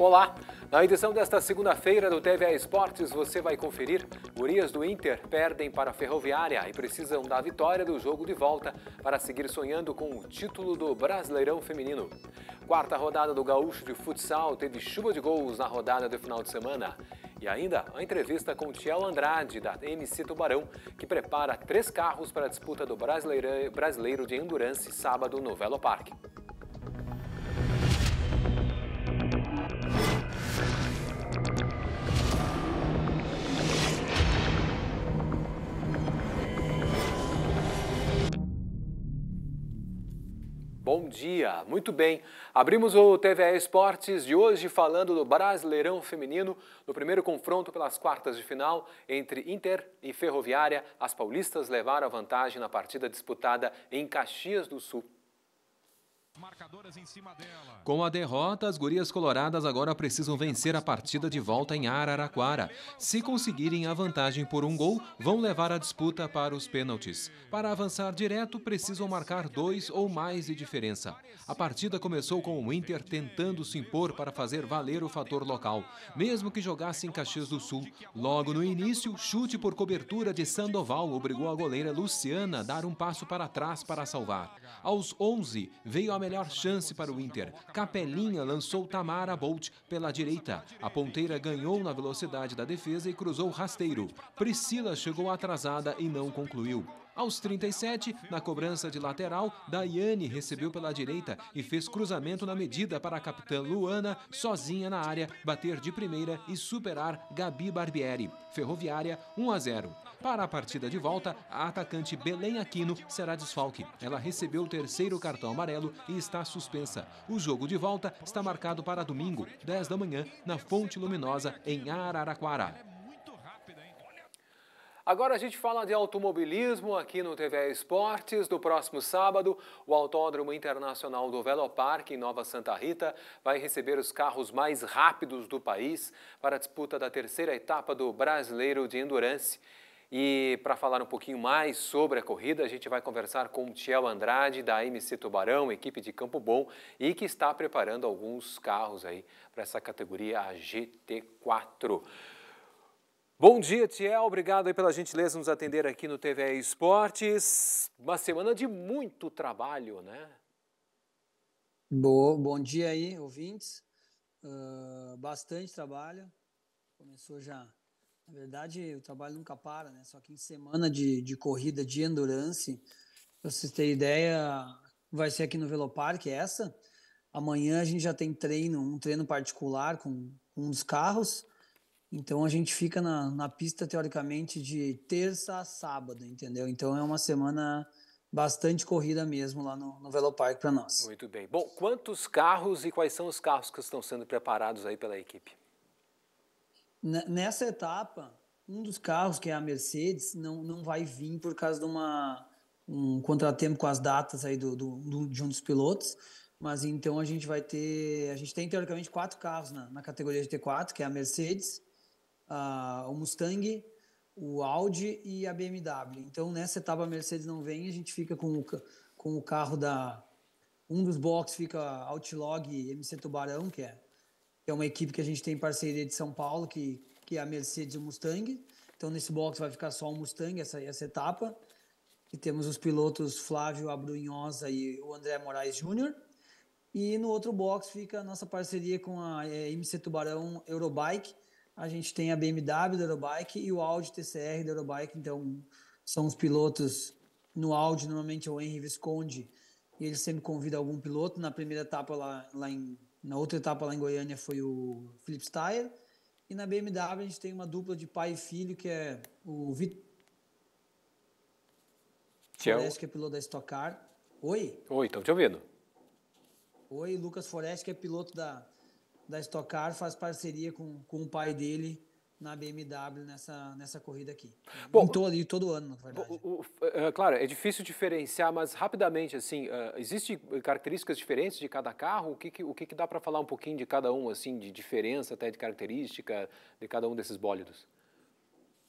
Olá! Na edição desta segunda-feira do TVA Esportes, você vai conferir. Gurias do Inter perdem para a Ferroviária e precisam da vitória do jogo de volta para seguir sonhando com o título do Brasileirão Feminino. Quarta rodada do Gaúcho de Futsal teve chuva de gols na rodada do final de semana. E ainda a entrevista com Tiel Andrade, da MC Tubarão, que prepara três carros para a disputa do Brasileiro de Endurance sábado no Velo Parque. Bom dia, muito bem. Abrimos o TV Esportes de hoje falando do Brasileirão Feminino, no primeiro confronto pelas quartas de final entre Inter e Ferroviária. As paulistas levaram a vantagem na partida disputada em Caxias do Sul com a derrota, as gurias coloradas agora precisam vencer a partida de volta em Araraquara. Se conseguirem a vantagem por um gol, vão levar a disputa para os pênaltis. Para avançar direto, precisam marcar dois ou mais de diferença. A partida começou com o Inter tentando se impor para fazer valer o fator local. Mesmo que jogasse em Caxias do Sul, logo no início, chute por cobertura de Sandoval obrigou a goleira Luciana a dar um passo para trás para salvar. Aos 11, veio a melhor chance para o Inter. Capelinha lançou Tamara Bolt pela direita. A ponteira ganhou na velocidade da defesa e cruzou rasteiro. Priscila chegou atrasada e não concluiu. Aos 37, na cobrança de lateral, Daiane recebeu pela direita e fez cruzamento na medida para a capitã Luana, sozinha na área, bater de primeira e superar Gabi Barbieri. Ferroviária 1 a 0. Para a partida de volta, a atacante Belém Aquino será desfalque. Ela recebeu o terceiro cartão amarelo e está suspensa. O jogo de volta está marcado para domingo, 10 da manhã, na Fonte Luminosa, em Araraquara. Agora a gente fala de automobilismo aqui no TV Esportes. No próximo sábado, o Autódromo Internacional do Veloparque, em Nova Santa Rita, vai receber os carros mais rápidos do país para a disputa da terceira etapa do Brasileiro de Endurance. E para falar um pouquinho mais sobre a corrida, a gente vai conversar com o Tiel Andrade, da MC Tubarão, equipe de Campo Bom, e que está preparando alguns carros aí para essa categoria GT4. Bom dia, Tiel. Obrigado pela gentileza nos atender aqui no TVE Esportes. Uma semana de muito trabalho, né? Boa, bom dia aí, ouvintes. Uh, bastante trabalho. Começou já. Na verdade, o trabalho nunca para, né? Só que em semana de, de corrida de endurance, pra vocês terem ideia, vai ser aqui no Velopark essa. Amanhã a gente já tem treino, um treino particular com, com um dos carros. Então a gente fica na, na pista, teoricamente, de terça a sábado, entendeu? Então é uma semana bastante corrida mesmo lá no, no Velopark para nós. Muito bem. Bom, quantos carros e quais são os carros que estão sendo preparados aí pela equipe? N nessa etapa, um dos carros, que é a Mercedes, não, não vai vir por causa de uma, um contratempo com as datas aí do, do, do de um dos pilotos, mas então a gente vai ter, a gente tem teoricamente quatro carros na, na categoria GT4, que é a Mercedes, uh, o Mustang, o Audi e a BMW. Então, nessa etapa a Mercedes não vem, a gente fica com o, com o carro da... Um dos boxes fica Outlog MC Tubarão, que é, é uma equipe que a gente tem em parceria de São Paulo, que, que é a Mercedes e o Mustang. Então, nesse box vai ficar só o Mustang, essa, essa etapa. E temos os pilotos Flávio Abrunhosa e o André Moraes Júnior. E no outro box fica a nossa parceria com a é, MC Tubarão Eurobike, a gente tem a BMW da Eurobike e o Audi TCR da Eurobike, então são os pilotos no Audi, normalmente é o Henry Visconde, e ele sempre convida algum piloto, na primeira etapa lá, lá em, na outra etapa lá em Goiânia foi o Philip Steyer, e na BMW a gente tem uma dupla de pai e filho, que é o Vitor Forest, que é piloto da Stock Car. Oi? Oi, estão te ouvindo. Oi, Lucas Forest, que é piloto da da Stock Car faz parceria com, com o pai dele na BMW nessa, nessa corrida aqui. Bom, em todo, todo ano, na verdade. O, o, é, é, claro, é difícil diferenciar, mas rapidamente, assim, uh, é, existem características diferentes de cada carro? O que, que o que, que dá para falar um pouquinho de cada um, assim, de diferença até de característica de cada um desses bólidos?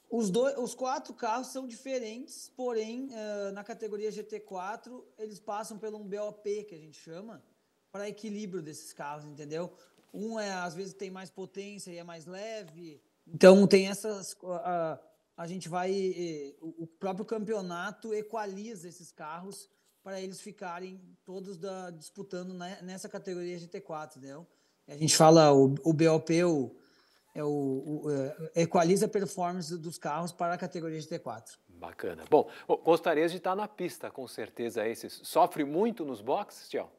Os, dois, os quatro carros são diferentes, porém, uh, na categoria GT4, eles passam pelo um BOP, que a gente chama, para equilíbrio desses carros, entendeu? um é, às vezes tem mais potência e é mais leve. Então tem essas ah, a, a gente vai o próprio campeonato equaliza esses carros para eles ficarem todos da, disputando né, nessa categoria GT4, entendeu? A gente fala o, o BOP o, é o, o é, equaliza a performance dos carros para a categoria GT4. Bacana. Bom, gostaria de estar na pista, com certeza esses. Sofre muito nos boxes, Tião?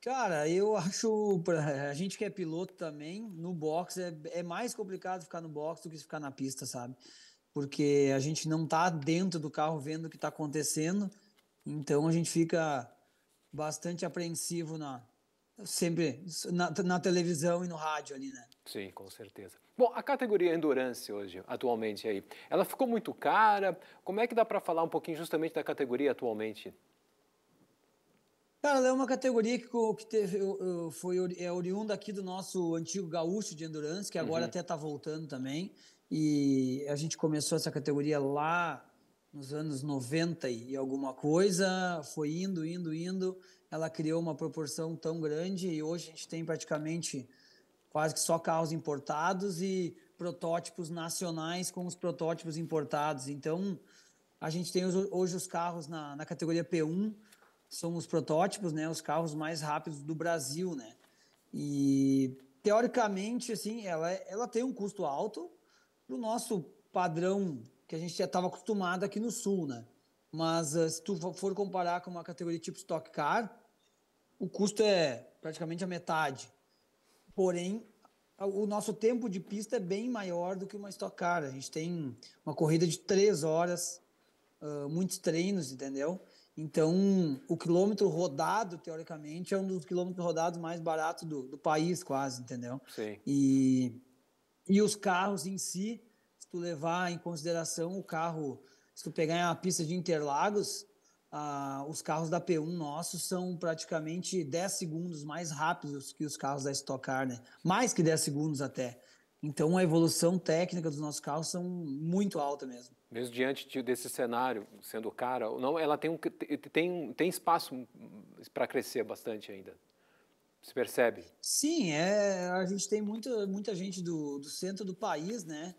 Cara, eu acho. Pra, a gente que é piloto também, no box é, é mais complicado ficar no box do que ficar na pista, sabe? Porque a gente não tá dentro do carro vendo o que tá acontecendo, então a gente fica bastante apreensivo na, sempre na, na, televisão e no rádio ali, né? Sim, com certeza. Bom, a categoria Endurance hoje, atualmente aí, ela ficou muito cara. Como é que dá para falar um pouquinho justamente da categoria atualmente? Cara, ela é uma categoria que, que teve, foi, é oriunda aqui do nosso antigo gaúcho de endurance, que agora uhum. até está voltando também. E a gente começou essa categoria lá nos anos 90 e alguma coisa, foi indo, indo, indo. Ela criou uma proporção tão grande e hoje a gente tem praticamente quase que só carros importados e protótipos nacionais com os protótipos importados. Então, a gente tem hoje os carros na, na categoria P1 são os protótipos, né, os carros mais rápidos do Brasil, né? E teoricamente, assim, ela, é, ela tem um custo alto para o nosso padrão que a gente já estava acostumado aqui no Sul, né? Mas eh, se tu for comparar com uma categoria tipo Stock Car, o custo é praticamente a metade. Porém, o nosso tempo de pista é bem maior do que uma Stock Car. A gente tem uma corrida de três horas, muitos treinos, entendeu? Então, o quilômetro rodado, teoricamente, é um dos quilômetros rodados mais baratos do, do país, quase, entendeu? Sim. E, e os carros em si, se tu levar em consideração o carro, se tu pegar uma pista de Interlagos, ah, os carros da P1 nossos são praticamente 10 segundos mais rápidos que os carros da Stock Car, né? Mais que 10 segundos até. Então, a evolução técnica dos nossos carros são muito alta mesmo mesmo diante desse cenário, sendo cara, não, ela tem, um, tem, tem espaço para crescer bastante ainda. Se percebe? Sim, é, a gente tem muita, muita gente do, do centro do país, né?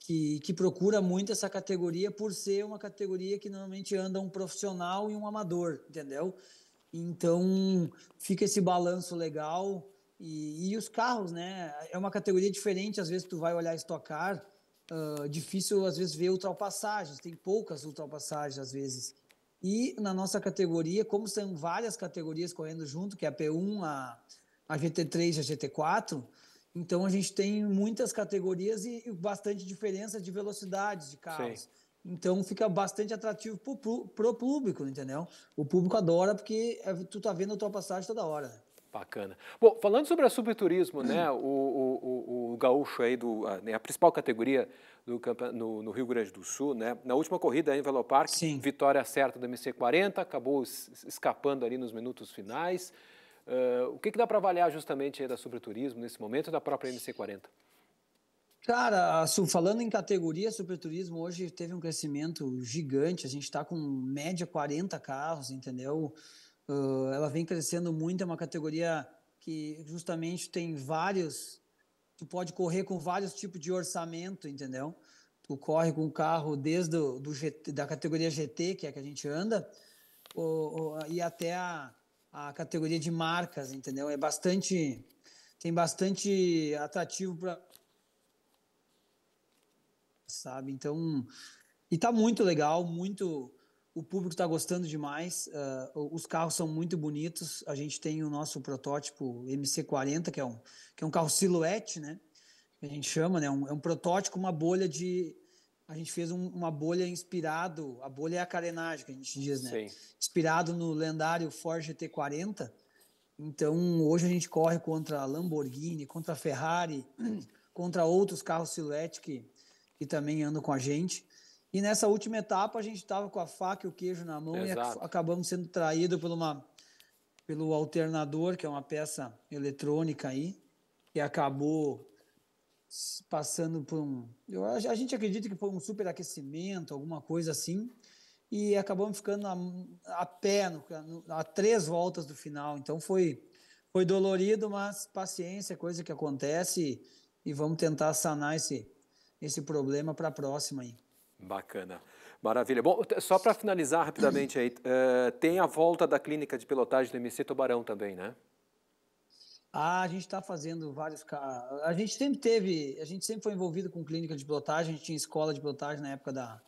Que, que procura muito essa categoria por ser uma categoria que normalmente anda um profissional e um amador, entendeu? Então fica esse balanço legal e, e os carros, né? É uma categoria diferente, às vezes tu vai olhar estocar, uh, difícil às vezes ver ultrapassagens, tem poucas ultrapassagens às vezes. E na nossa categoria, como são várias categorias correndo junto, que é a P1, a, a GT3 e a GT4, então a gente tem muitas categorias e, e bastante diferença de velocidades de carros. Sim. Então fica bastante atrativo para o público, entendeu? O público adora porque é, tu tá vendo ultrapassagem toda hora. Bacana. Bom, falando sobre a subturismo, né? O, o, gaúcho aí, do, a, né, a principal categoria do, no, no, Rio Grande do Sul, né? Na última corrida em Velopark, Sim. vitória certa do MC40, acabou escapando ali nos minutos finais. Uh, o que, que dá para avaliar justamente da Sobreturismo nesse momento da própria MC40? Cara, falando em categoria, Superturismo hoje teve um crescimento gigante. A gente está com média 40 carros, entendeu? Uh, ela vem crescendo muito, é uma categoria que justamente tem vários tu pode correr com vários tipos de orçamento, entendeu? Tu corre com um carro desde do, do GT, da categoria GT, que é a que a gente anda, ou, ou, e até a, a categoria de marcas, entendeu? É bastante. Tem bastante atrativo para. Sabe? Então. E tá muito legal, muito o público está gostando demais. Uh, os carros são muito bonitos. A gente tem o nosso protótipo MC40, que é um, que é um carro silhouette, né? Que a gente chama, né? Um, é um protótipo, uma bolha de. A gente fez um, uma bolha inspirado. A bolha é a carenagem, que a gente diz, né? Sim. Inspirado no lendário Ford GT40. Então, hoje a gente corre contra a Lamborghini, contra a Ferrari, contra outros carros silhouette que, que também andam com a gente. E nessa última etapa a gente estava com a faca e o queijo na mão Exato. e acabamos sendo traído por uma, pelo alternador, que é uma peça eletrônica aí, que acabou passando por um. Eu, a gente acredita que foi um superaquecimento, alguma coisa assim, e acabamos ficando a, a pé, no, no, a três voltas do final. Então foi, foi dolorido, mas paciência, é coisa que acontece, e, e vamos tentar sanar esse, esse problema para a próxima aí. Bacana. Maravilha. Bom, só para finalizar rapidamente aí, uh, tem a volta da clínica de pilotagem do MC Tubarão também, né? Ah, a gente está fazendo vários. A gente sempre teve, a gente sempre foi envolvido com clínica de pilotagem. A gente tinha escola de pilotagem na época da.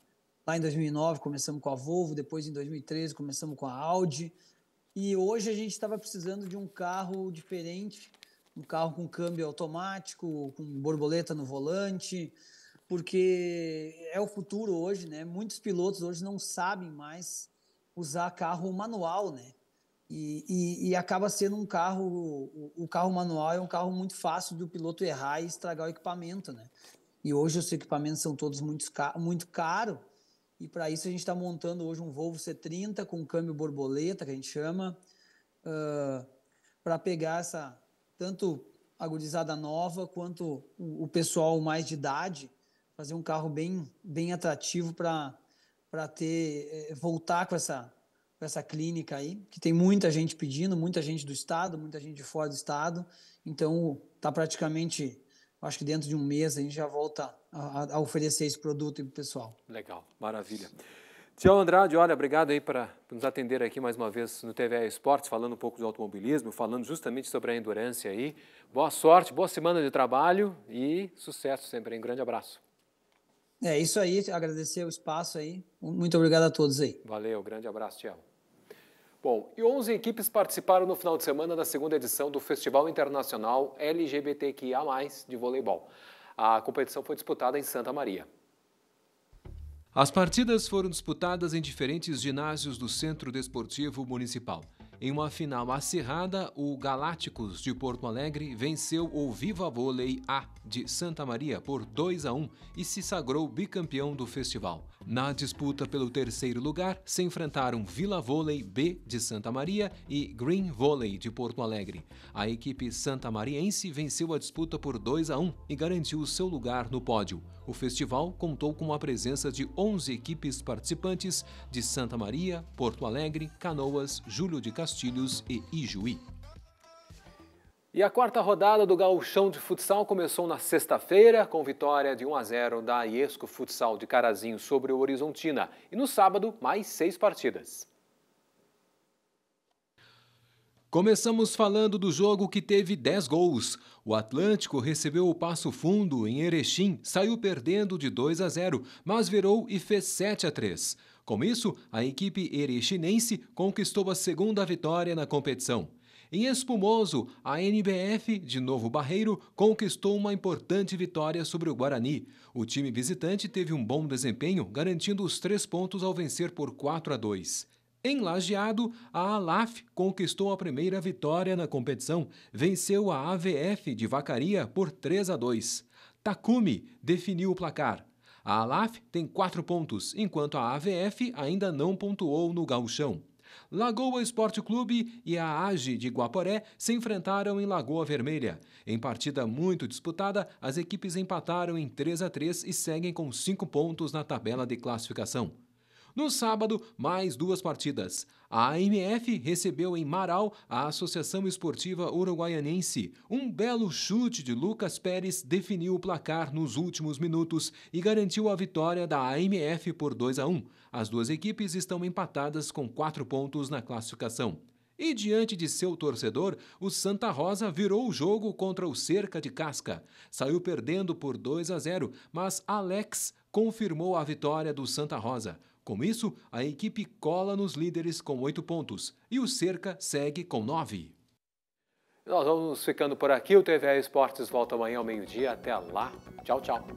Lá em 2009 começamos com a Volvo, depois em 2013 começamos com a Audi. E hoje a gente estava precisando de um carro diferente, um carro com câmbio automático, com borboleta no volante, porque é o futuro hoje, né? Muitos pilotos hoje não sabem mais usar carro manual, né? E, e, e acaba sendo um carro, o, o, carro manual é um carro muito fácil do piloto errar e estragar o equipamento, né? E hoje os equipamentos são todos muito, caro, muito caros, e para isso a gente está montando hoje um Volvo C30 com câmbio borboleta, que a gente chama, uh, para pegar essa, tanto agudizada nova quanto o, o pessoal mais de idade, fazer um carro bem, bem atrativo para ter eh, voltar com essa, com essa clínica aí, que tem muita gente pedindo, muita gente do estado, muita gente de fora do estado. Então, tá praticamente, acho que dentro de um mês a gente já volta a, a oferecer esse produto para o pessoal. Legal, maravilha. Tião Andrade, olha, obrigado aí para nos atender aqui mais uma vez no TVA Esportes, falando um pouco de automobilismo, falando justamente sobre a endurance aí. Boa sorte, boa semana de trabalho e sucesso sempre. Um grande abraço. É isso aí, agradecer o espaço aí. Muito obrigado a todos aí. Valeu, grande abraço, Tiago. Bom, e 11 equipes participaram no final de semana da segunda edição do Festival Internacional LGBTQIA+, de voleibol. A competição foi disputada em Santa Maria. As partidas foram disputadas em diferentes ginásios do Centro Desportivo Municipal. Em uma final acirrada, o Galácticos de Porto Alegre venceu o Viva Vôlei A de Santa Maria por 2 a 1 e se sagrou bicampeão do festival. Na disputa pelo terceiro lugar, se enfrentaram Vila Vôlei B de Santa Maria e Green Vôlei de Porto Alegre. A equipe santamariense venceu a disputa por 2 a 1 e garantiu seu lugar no pódio. O festival contou com a presença de 11 equipes participantes de Santa Maria, Porto Alegre, Canoas, Júlio de Castilhos e Ijuí. E a quarta rodada do Gauchão de Futsal começou na sexta-feira, com vitória de 1 a 0 da Iesco Futsal de Carazinho sobre o Horizontina. E no sábado, mais seis partidas. Começamos falando do jogo que teve 10 gols. O Atlântico recebeu o passo fundo em Erechim, saiu perdendo de 2 a 0, mas virou e fez 7 a 3. Com isso, a equipe erichinense conquistou a segunda vitória na competição. Em Espumoso, a NBF, de Novo Barreiro, conquistou uma importante vitória sobre o Guarani. O time visitante teve um bom desempenho, garantindo os três pontos ao vencer por 4 a 2. Em Lajeado, a Alaf conquistou a primeira vitória na competição, venceu a AVF de Vacaria por 3 a 2. Takumi definiu o placar. A Alaf tem quatro pontos, enquanto a AVF ainda não pontuou no gauchão. Lagoa Esporte Clube e a AGE de Guaporé se enfrentaram em Lagoa Vermelha. Em partida muito disputada, as equipes empataram em 3 a 3 e seguem com cinco pontos na tabela de classificação. No sábado, mais duas partidas. A AMF recebeu em Marau a Associação Esportiva Uruguaianense. Um belo chute de Lucas Pérez definiu o placar nos últimos minutos e garantiu a vitória da AMF por 2 a 1. As duas equipes estão empatadas com quatro pontos na classificação. E diante de seu torcedor, o Santa Rosa virou o jogo contra o Cerca de Casca. Saiu perdendo por 2 a 0, mas Alex confirmou a vitória do Santa Rosa. Com isso, a equipe cola nos líderes com oito pontos e o Cerca segue com nove. Nós vamos ficando por aqui. O TV Esportes volta amanhã ao meio-dia. Até lá. Tchau, tchau.